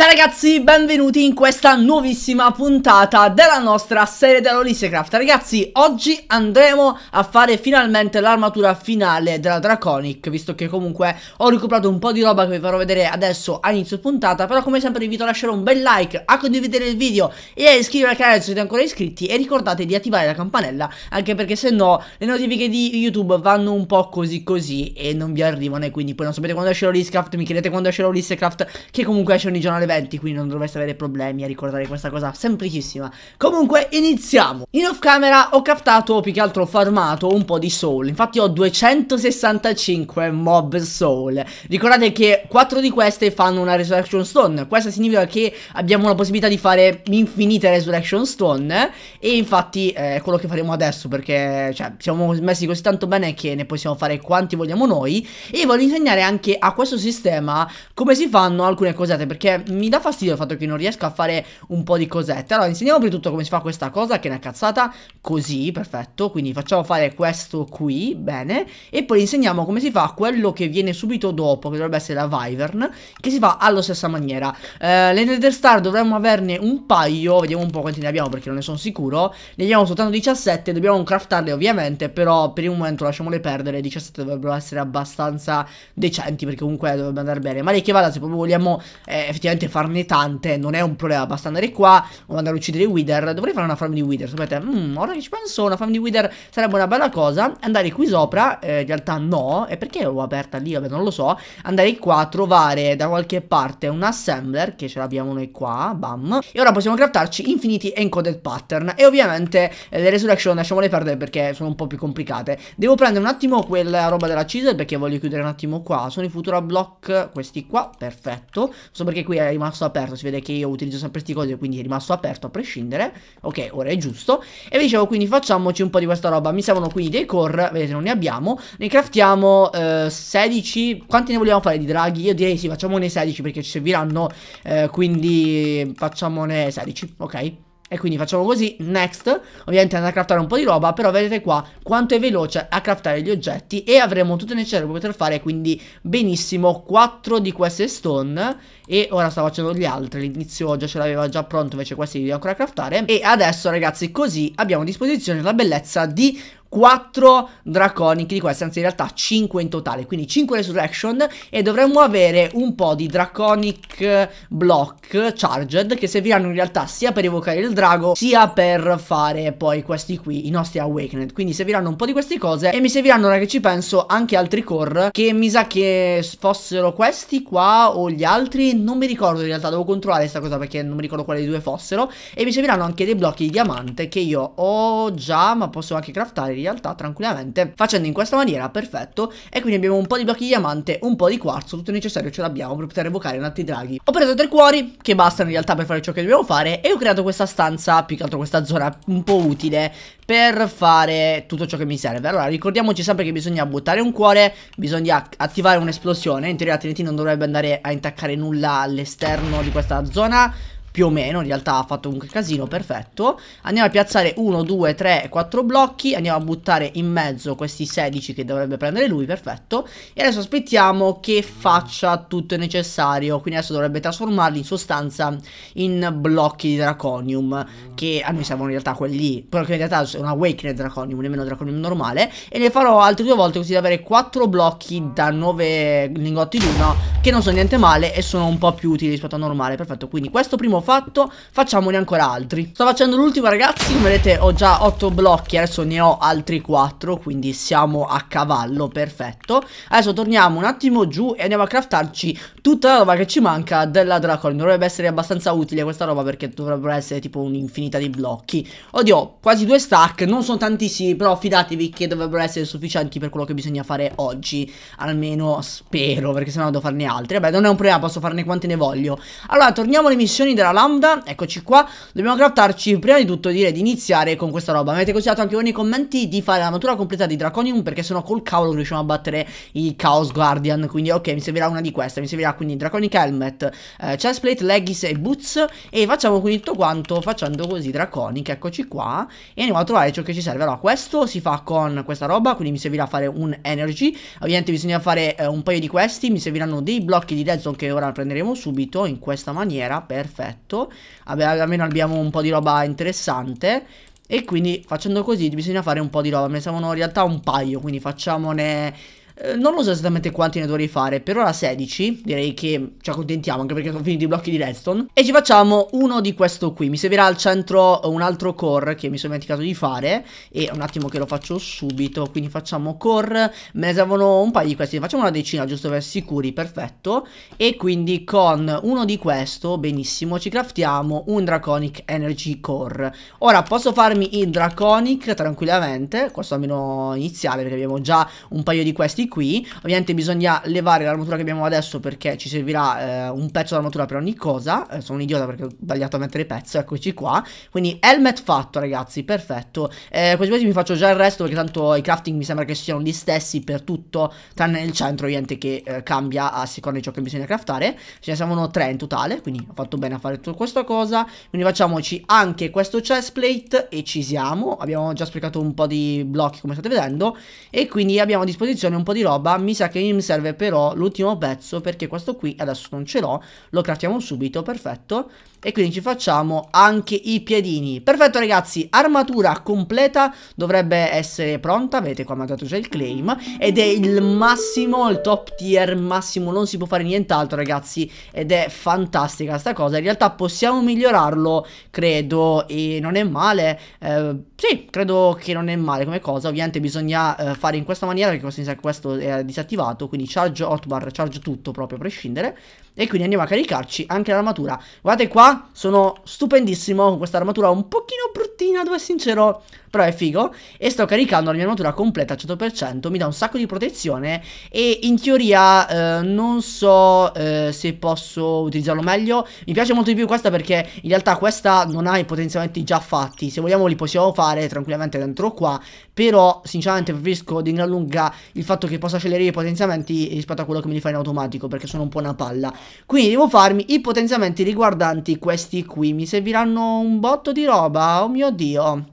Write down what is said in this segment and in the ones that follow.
Ciao ragazzi, benvenuti in questa nuovissima puntata della nostra serie dell'Olisecraft Ragazzi, oggi andremo a fare finalmente l'armatura finale della Draconic Visto che comunque ho recuperato un po' di roba che vi farò vedere adesso a inizio puntata Però come sempre vi invito a lasciare un bel like, a condividere il video e a iscrivervi al canale se siete ancora iscritti E ricordate di attivare la campanella, anche perché se no le notifiche di YouTube vanno un po' così così E non vi arrivano e quindi poi non sapete quando esce l'Olisecraft, mi chiedete quando esce l'Olisecraft Che comunque esce ogni giorno giornale eventi, quindi non dovreste avere problemi a ricordare questa cosa semplicissima. Comunque, iniziamo! In off camera ho captato, più che altro farmato, un po' di soul. Infatti ho 265 mob soul. Ricordate che 4 di queste fanno una resurrection stone. Questo significa che abbiamo la possibilità di fare infinite resurrection stone. E infatti eh, è quello che faremo adesso, perché cioè, siamo messi così tanto bene che ne possiamo fare quanti vogliamo noi. E voglio insegnare anche a questo sistema come si fanno alcune cosette, perché mi dà fastidio il fatto che non riesco a fare un po' di cosette. Allora, insegniamo prima di tutto come si fa questa cosa, che è una cazzata, così, perfetto. Quindi facciamo fare questo qui, bene. E poi insegniamo come si fa quello che viene subito dopo, che dovrebbe essere la Vivern, che si fa allo stessa maniera. Eh, le Nether Star dovremmo averne un paio, vediamo un po' quanti ne abbiamo perché non ne sono sicuro. Ne abbiamo soltanto 17, dobbiamo craftarle ovviamente, però per il momento lasciamole perdere, 17 dovrebbero essere abbastanza decenti perché comunque dovrebbe andare bene. Ma lei che vada, se proprio vogliamo eh, effettivamente ovviamente farne tante non è un problema, basta andare qua o andare a uccidere i Wither, dovrei fare una farm di Wither, sapete, mm, ora che ci penso una farm di Wither sarebbe una bella cosa, andare qui sopra, eh, in realtà no, e perché l'ho aperta lì, vabbè non lo so, andare qua, a trovare da qualche parte un assembler, che ce l'abbiamo noi qua, bam, e ora possiamo craftarci infiniti encoded pattern, e ovviamente eh, le resurrection lasciamole perdere perché sono un po' più complicate, devo prendere un attimo quella roba della chisel perché voglio chiudere un attimo qua, sono i futura block, questi qua, perfetto, so perché qui è è rimasto aperto, si vede che io utilizzo sempre questi codici, quindi è rimasto aperto a prescindere, ok, ora è giusto, e vi dicevo quindi facciamoci un po' di questa roba, mi servono quindi dei core, vedete non ne abbiamo, ne craftiamo eh, 16, quanti ne vogliamo fare di draghi? Io direi sì, facciamone 16 perché ci serviranno, eh, quindi facciamone 16, ok? E quindi facciamo così, next, ovviamente andrà a craftare un po' di roba, però vedete qua quanto è veloce a craftare gli oggetti e avremo tutto il necessario per poter fare quindi benissimo 4 di queste stone e ora sta facendo gli altri, all'inizio già ce l'aveva già pronto invece questi li devo ancora craftare e adesso ragazzi così abbiamo a disposizione la bellezza di 4 draconiche di queste, anzi in realtà 5 in totale, quindi 5 resurrection e dovremmo avere un po' di draconic block charged che serviranno in realtà sia per evocare il drago sia per fare poi questi qui, i nostri awakened, quindi serviranno un po' di queste cose e mi serviranno, ora che ci penso, anche altri core che mi sa che fossero questi qua o gli altri, non mi ricordo in realtà, devo controllare questa cosa perché non mi ricordo quali due fossero e mi serviranno anche dei blocchi di diamante che io ho già ma posso anche craftare in realtà tranquillamente facendo in questa maniera perfetto e quindi abbiamo un po' di blocchi di diamante un po' di quarzo tutto necessario ce l'abbiamo per poter evocare un altri draghi ho preso tre cuori che bastano in realtà per fare ciò che dobbiamo fare e ho creato questa stanza più che altro questa zona un po' utile per fare tutto ciò che mi serve allora ricordiamoci sempre che bisogna buttare un cuore bisogna attivare un'esplosione in teoria la TNT non dovrebbe andare a intaccare nulla all'esterno di questa zona più o meno, in realtà ha fatto comunque casino, perfetto. Andiamo a piazzare 1, 2, 3, 4 blocchi, andiamo a buttare in mezzo questi 16 che dovrebbe prendere lui, perfetto. E adesso aspettiamo che faccia tutto il necessario, quindi adesso dovrebbe trasformarli in sostanza in blocchi di draconium, che a noi servono in realtà quelli lì, però che in realtà è un awakened draconium, nemmeno draconium normale, e ne farò altre due volte così da avere 4 blocchi da 9 lingotti 1, che non sono niente male e sono un po' più utili rispetto a normale, perfetto. Quindi questo primo abbiamo fatto Facciamone ancora altri Sto facendo l'ultimo ragazzi Come vedete ho già 8 blocchi Adesso ne ho altri 4 Quindi siamo a cavallo Perfetto Adesso torniamo un attimo giù E andiamo a craftarci Tutta la roba che ci manca Della Dracorn Dovrebbe essere abbastanza utile questa roba Perché dovrebbero essere tipo un'infinità di blocchi Oddio Quasi due stack Non sono tantissimi Però fidatevi che dovrebbero essere sufficienti Per quello che bisogna fare oggi Almeno spero Perché sennò devo farne altri Vabbè non è un problema Posso farne quante ne voglio Allora torniamo alle missioni della la lambda, eccoci qua Dobbiamo craftarci prima di tutto direi di iniziare con questa roba Mi avete consigliato anche voi nei commenti di fare la l'armatura completa di Draconium Perché sennò col cavolo riusciamo a battere i Chaos Guardian Quindi ok, mi servirà una di queste Mi servirà quindi Draconic Helmet, eh, Chestplate, Leggis e Boots E facciamo quindi tutto quanto facendo così Draconic, eccoci qua E andiamo a trovare ciò che ci serve Allora, questo si fa con questa roba Quindi mi servirà fare un Energy Ovviamente bisogna fare eh, un paio di questi Mi serviranno dei blocchi di redstone che ora prenderemo subito In questa maniera, perfetto perfetto, almeno abbiamo un po' di roba interessante e quindi facendo così bisogna fare un po' di roba, ne servono in realtà un paio, quindi facciamone eh, non lo so esattamente quanti ne dovrei fare, per ora 16, direi che ci accontentiamo anche perché sono finiti i blocchi di redstone. E ci facciamo uno di questo qui, mi servirà al centro un altro core che mi sono dimenticato di fare e un attimo che lo faccio subito, quindi facciamo core, me ne servono un paio di questi, ne facciamo una decina giusto per sicuri, perfetto. E quindi con uno di questo, benissimo, ci craftiamo un Draconic Energy Core. Ora posso farmi il Draconic tranquillamente, questo almeno iniziale perché abbiamo già un paio di questi qui. Ovviamente bisogna levare l'armatura che abbiamo adesso perché ci servirà eh, un pezzo d'armatura per ogni cosa. Eh, sono un idiota perché ho sbagliato a mettere pezzo, eccoci qua. Quindi helmet fatto ragazzi, perfetto. Eh, questi pezzi mi faccio già il resto perché tanto i crafting mi sembra che siano gli stessi per tutto, tranne il centro ovviamente che eh, cambia a seconda di ciò che bisogna craftare. Ce ne servono tre in totale, quindi ho fatto bene a fare tutta questa cosa. Quindi facciamoci anche questo chestplate e ci siamo. Abbiamo già sprecato un po' di blocchi come state vedendo e quindi abbiamo a disposizione un po' di di roba mi sa che mi serve però l'ultimo pezzo perché questo qui adesso non ce l'ho lo craftiamo subito perfetto e quindi ci facciamo anche i piedini perfetto ragazzi armatura completa dovrebbe essere pronta vedete qua mandato già il claim ed è il massimo il top tier massimo non si può fare nient'altro ragazzi ed è fantastica sta cosa in realtà possiamo migliorarlo credo e non è male eh, sì credo che non è male come cosa ovviamente bisogna eh, fare in questa maniera perché questo che questo tutto è disattivato, quindi charge hotbar, charge tutto proprio a prescindere e quindi andiamo a caricarci anche l'armatura Guardate qua, sono stupendissimo con questa armatura un pochino bruttina, devo essere sincero Però è figo E sto caricando la mia armatura completa al 100% Mi dà un sacco di protezione E in teoria eh, non so eh, se posso utilizzarlo meglio Mi piace molto di più questa perché in realtà questa non ha i potenziamenti già fatti Se vogliamo li possiamo fare tranquillamente dentro qua Però sinceramente preferisco di gran lunga il fatto che possa scegliere i potenziamenti rispetto a quello che mi li fa in automatico Perché sono un po' una palla quindi devo farmi i potenziamenti riguardanti questi qui. Mi serviranno un botto di roba, oh mio dio.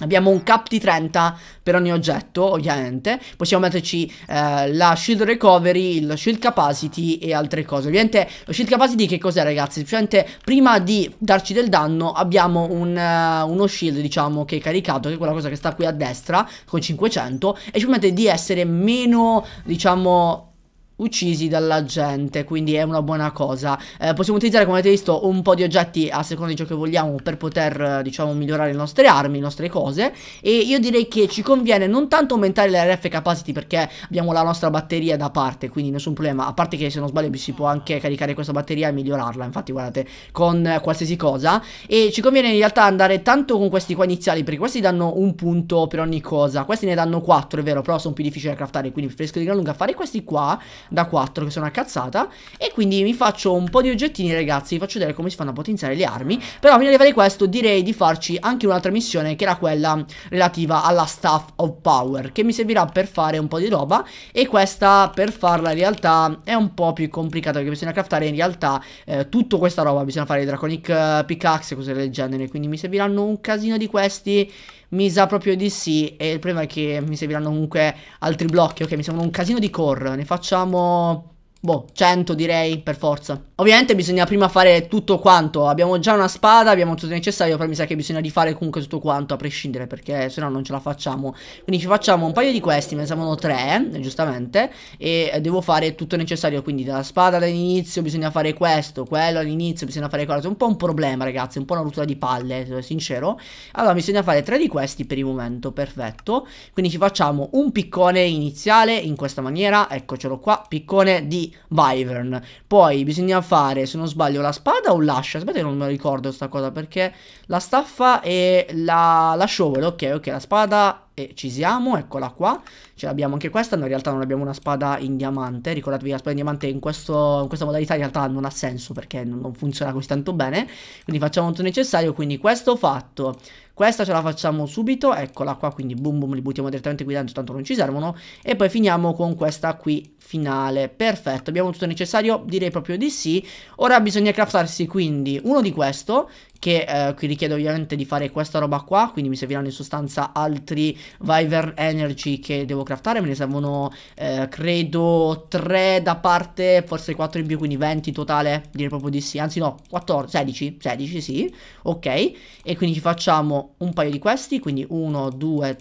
Abbiamo un cap di 30 per ogni oggetto, ovviamente. Possiamo metterci eh, la shield recovery, il shield capacity e altre cose. Ovviamente lo shield capacity che cos'è, ragazzi? Semplicemente prima di darci del danno abbiamo un, uh, uno shield, diciamo, che è caricato, che è quella cosa che sta qui a destra, con 500, e ci permette di essere meno, diciamo uccisi dalla gente quindi è una buona cosa eh, possiamo utilizzare come avete visto un po' di oggetti a seconda di ciò che vogliamo per poter eh, diciamo migliorare le nostre armi le nostre cose e io direi che ci conviene non tanto aumentare le RF capacity perché abbiamo la nostra batteria da parte quindi nessun problema a parte che se non sbaglio si può anche caricare questa batteria e migliorarla infatti guardate con eh, qualsiasi cosa e ci conviene in realtà andare tanto con questi qua iniziali perché questi danno un punto per ogni cosa questi ne danno 4 è vero però sono più difficili da craftare quindi preferisco di gran lunga fare questi qua da 4 che sono a cazzata E quindi mi faccio un po' di oggettini ragazzi Vi faccio vedere come si fanno a potenziare le armi Però prima di fare questo direi di farci anche un'altra missione Che era quella relativa alla Staff of Power Che mi servirà per fare un po' di roba E questa per farla in realtà è un po' più complicata Perché bisogna craftare in realtà eh, tutta questa roba Bisogna fare i Draconic eh, Pickaxe e cose del genere Quindi mi serviranno un casino di questi mi sa proprio di sì E il problema è che mi serviranno comunque altri blocchi Ok mi servono un casino di core Ne facciamo も Boh, 100 direi, per forza. Ovviamente bisogna prima fare tutto quanto. Abbiamo già una spada, abbiamo tutto il necessario, però mi sa che bisogna rifare comunque tutto quanto, a prescindere, perché se no non ce la facciamo. Quindi ci facciamo un paio di questi, ne servono tre, eh, giustamente, e devo fare tutto il necessario, quindi dalla spada all'inizio bisogna fare questo, quello all'inizio bisogna fare quello. È un po' un problema, ragazzi, un po' una rottura di palle, sono sincero. Allora, bisogna fare tre di questi per il momento, perfetto. Quindi ci facciamo un piccone iniziale in questa maniera, eccocelo qua, piccone di di Wyvern. Poi bisogna fare, se non sbaglio, la spada o l'ascia. Aspetta, non me lo ricordo questa cosa perché la staffa e la, la shovel. Ok, ok, la spada e ci siamo, eccola qua ce l'abbiamo anche questa, noi in realtà non abbiamo una spada in diamante, ricordatevi la spada in diamante in, questo, in questa modalità in realtà non ha senso perché non funziona così tanto bene, quindi facciamo tutto necessario, quindi questo fatto, questa ce la facciamo subito, eccola qua, quindi boom boom li buttiamo direttamente qui dentro, tanto non ci servono, e poi finiamo con questa qui finale, perfetto, abbiamo tutto necessario, direi proprio di sì, ora bisogna craftarsi quindi uno di questo, che eh, qui richiede ovviamente di fare questa roba qua, quindi mi serviranno in sostanza altri Viver Energy che devo craftare me ne servono eh, credo 3 da parte, forse 4 in più, quindi 20 totale, direi proprio di sì, anzi no, 14, 16, 16 sì, ok, e quindi ci facciamo un paio di questi, quindi 1, 2,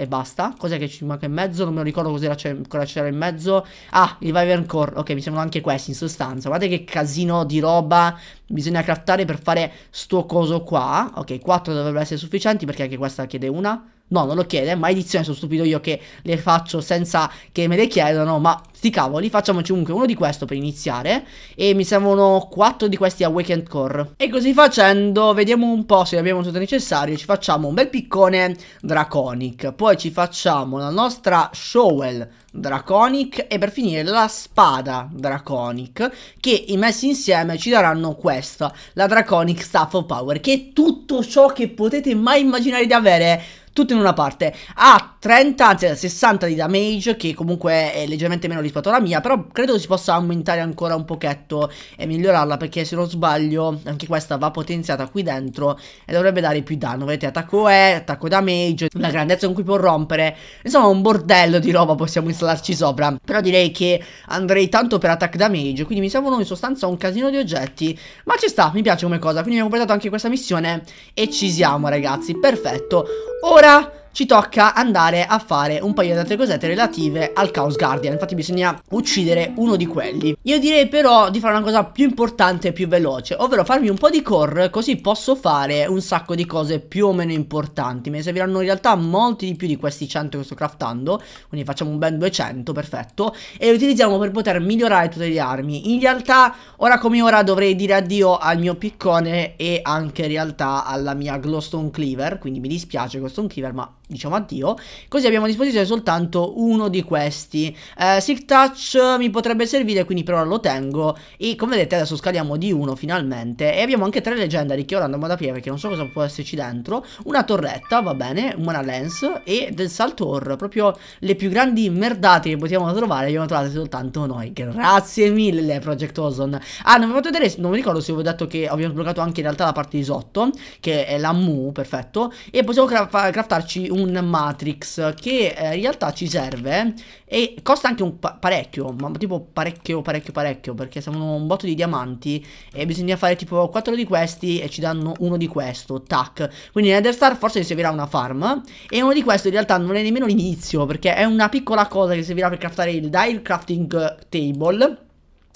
e basta. Cos'è che ci manca in mezzo? Non me lo ricordo cos'era ancora c'era in mezzo. Ah, il Viver Core. Ok, mi servono anche questi in sostanza. Guardate che casino di roba bisogna craftare per fare sto coso qua. Ok, 4 dovrebbero essere sufficienti perché anche questa chiede una. No, non lo chiede, ma edizione sono stupido io che le faccio senza che me le chiedano, ma sti cavoli, facciamoci comunque uno di questo per iniziare e mi servono quattro di questi Awakened Core. E così facendo, vediamo un po' se abbiamo tutto necessario, ci facciamo un bel piccone Draconic, poi ci facciamo la nostra Showel Draconic e per finire la spada Draconic che messi insieme ci daranno questa, la Draconic Staff of Power, che è tutto ciò che potete mai immaginare di avere tutto in una parte. Ha 30, anzi 60 di damage, che comunque è leggermente meno rispetto alla mia, però credo si possa aumentare ancora un pochetto e migliorarla, perché se non sbaglio anche questa va potenziata qui dentro e dovrebbe dare più danno. Vedete, attacco E, attacco damage, la grandezza con cui può rompere, insomma un bordello di roba possiamo installarci sopra. Però direi che andrei tanto per attack damage, quindi mi servono in sostanza un casino di oggetti, ma ci sta, mi piace come cosa, quindi abbiamo completato anche questa missione e ci siamo ragazzi, perfetto. Ora Hola ci tocca andare a fare un paio di altre cosette relative al Chaos Guardian. Infatti bisogna uccidere uno di quelli. Io direi però di fare una cosa più importante e più veloce, ovvero farmi un po' di core così posso fare un sacco di cose più o meno importanti. Me ne serviranno in realtà molti di più di questi 100 che sto craftando, quindi facciamo ben 200, perfetto, e li utilizziamo per poter migliorare tutte le armi. In realtà ora come ora dovrei dire addio al mio piccone e anche in realtà alla mia glowstone cleaver, quindi mi dispiace glowstone cleaver ma diciamo addio così abbiamo a disposizione soltanto uno di questi eh, Silk Touch mi potrebbe servire quindi per ora lo tengo e come vedete adesso scaliamo di uno finalmente e abbiamo anche tre leggendari che ora andiamo ad aprire perché non so cosa può esserci dentro una torretta va bene una lens e del saltor proprio le più grandi merdate che potevamo trovare abbiamo trovate soltanto noi grazie mille Project Ozone ah non mi fatto vedere non mi ricordo se vi ho detto che abbiamo sbloccato anche in realtà la parte di sotto che è la Mu perfetto e possiamo cra craftarci un un Matrix che eh, in realtà ci serve eh, e costa anche pa parecchio, ma tipo parecchio, parecchio, parecchio, perché siamo un botto di diamanti e bisogna fare tipo 4 di questi e ci danno uno di questo, tac. Quindi Nether forse gli servirà una farm e uno di questo in realtà non è nemmeno l'inizio, perché è una piccola cosa che servirà per craftare il Dire Crafting eh, Table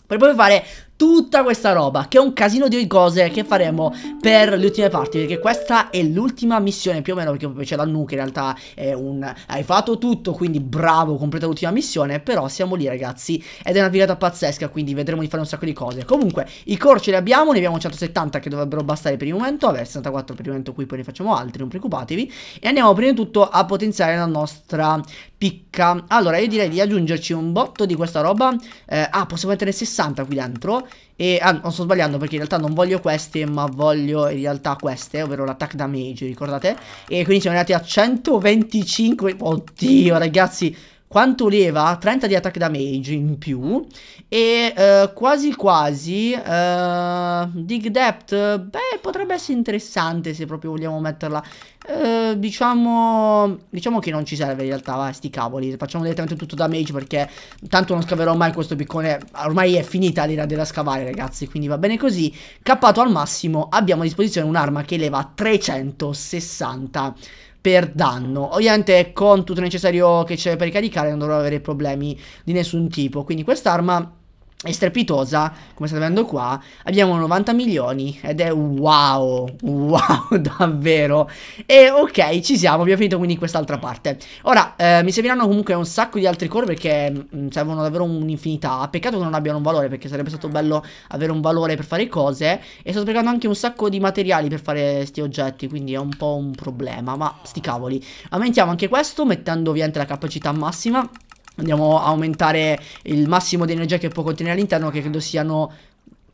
per poi fare tutta questa roba Che è un casino di cose che faremo per le ultime parti Perché questa è l'ultima missione più o meno Perché c'è la nuke in realtà è un Hai fatto tutto quindi bravo completa l'ultima missione Però siamo lì ragazzi Ed è una virata pazzesca quindi vedremo di fare un sacco di cose Comunque i core ce li abbiamo Ne abbiamo 170 che dovrebbero bastare per il momento Vabbè 64 per il momento qui poi ne facciamo altri Non preoccupatevi E andiamo prima di tutto a potenziare la nostra picca Allora io direi di aggiungerci un botto di questa roba eh, Ah possiamo mettere 60 qui dentro e, ah, non sto sbagliando perché in realtà non voglio queste, ma voglio in realtà queste, ovvero l'attack damage, ricordate? E quindi siamo arrivati a 125, oddio ragazzi, quanto leva 30 di attack damage in più e eh, quasi quasi eh, dig depth beh potrebbe essere interessante se proprio vogliamo metterla eh, diciamo diciamo che non ci serve in realtà va sti cavoli facciamo direttamente tutto damage perché tanto non scaverò mai questo piccone ormai è finita l'ira della scavare ragazzi quindi va bene così cappato al massimo abbiamo a disposizione un'arma che leva 360 per danno. Ovviamente con tutto il necessario che c'è per ricaricare, non dovrò avere problemi di nessun tipo. Quindi quest'arma è strepitosa, come state vedendo qua, abbiamo 90 milioni ed è wow, wow davvero. E ok, ci siamo, abbiamo finito quindi quest'altra parte. Ora, eh, mi serviranno comunque un sacco di altri core perché mh, mm, servono davvero un'infinità. Peccato che non abbiano un valore perché sarebbe stato bello avere un valore per fare cose. E sto sprecando anche un sacco di materiali per fare questi oggetti, quindi è un po' un problema, ma sti cavoli. Aumentiamo anche questo mettendovi anche la capacità massima. Andiamo a aumentare il massimo di energia che può contenere all'interno, che credo siano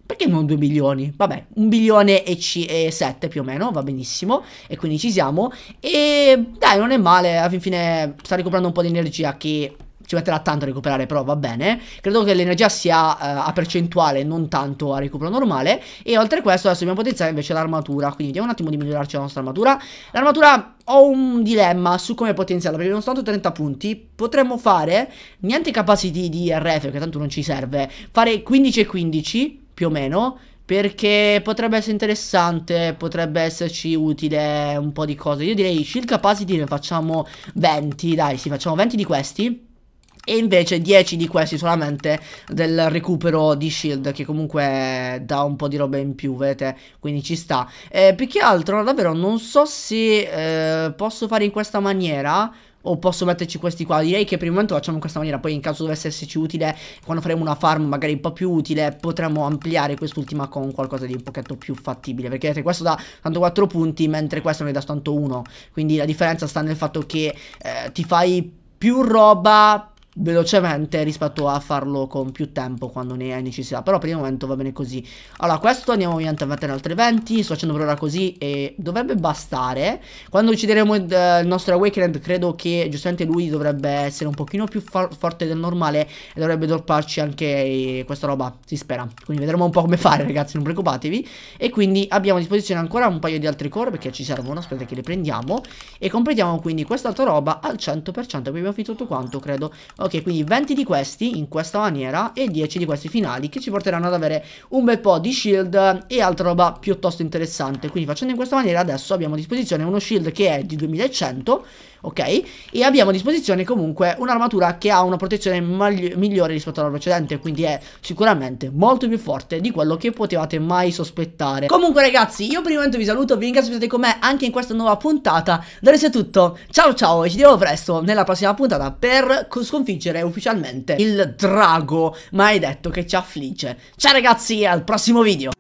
perché non 2 milioni? Vabbè, 1 milione e, e 7 più o meno, va benissimo. E quindi ci siamo. E dai, non è male, alla fine sta recuperando un po' di energia che ci metterà tanto a recuperare, però va bene. Credo che l'energia sia uh, a percentuale, non tanto a recupero normale. E oltre a questo adesso dobbiamo potenziare invece l'armatura, quindi vediamo un attimo di migliorarci la nostra armatura. L'armatura ho un dilemma su come potenziarla, perché nonostante 30 punti potremmo fare, niente capacity di RF, perché tanto non ci serve, fare 15 e 15 più o meno, perché potrebbe essere interessante, potrebbe esserci utile un po' di cose. Io direi shield capacity ne facciamo 20, dai, sì, facciamo 20 di questi e invece 10 di questi solamente del recupero di shield che comunque dà un po' di roba in più vedete quindi ci sta eh, più che altro davvero non so se eh, posso fare in questa maniera o posso metterci questi qua direi che per il momento facciamo in questa maniera poi in caso dovesse esserci utile quando faremo una farm magari un po' più utile potremmo ampliare quest'ultima con qualcosa di un pochetto più fattibile perché vedete questo dà tanto 4 punti mentre questo ne dà soltanto 1 quindi la differenza sta nel fatto che eh, ti fai più roba velocemente rispetto a farlo con più tempo quando ne è necessità però per il momento va bene così allora questo andiamo ovviamente a mettere altri 20 sto facendo per ora così e dovrebbe bastare quando uccideremo il, eh, il nostro awakened credo che giustamente lui dovrebbe essere un pochino più forte del normale e dovrebbe dropparci anche eh, questa roba si spera quindi vedremo un po' come fare ragazzi non preoccupatevi e quindi abbiamo a disposizione ancora un paio di altri core perché ci servono aspetta che le prendiamo e completiamo quindi quest'altra roba al 100% abbiamo finito tutto quanto credo ho Ok, quindi 20 di questi in questa maniera e 10 di questi finali che ci porteranno ad avere un bel po' di shield e altra roba piuttosto interessante. Quindi facendo in questa maniera adesso abbiamo a disposizione uno shield che è di 2100 ok? E abbiamo a disposizione comunque un'armatura che ha una protezione migliore rispetto alla precedente, quindi è sicuramente molto più forte di quello che potevate mai sospettare. Comunque ragazzi, io per il momento vi saluto, vi ringrazio per essere con me anche in questa nuova puntata. Da adesso tutto, ciao ciao e ci vediamo presto nella prossima puntata per sconfiggere ufficialmente il drago maledetto che ci affligge. Ciao ragazzi, al prossimo video!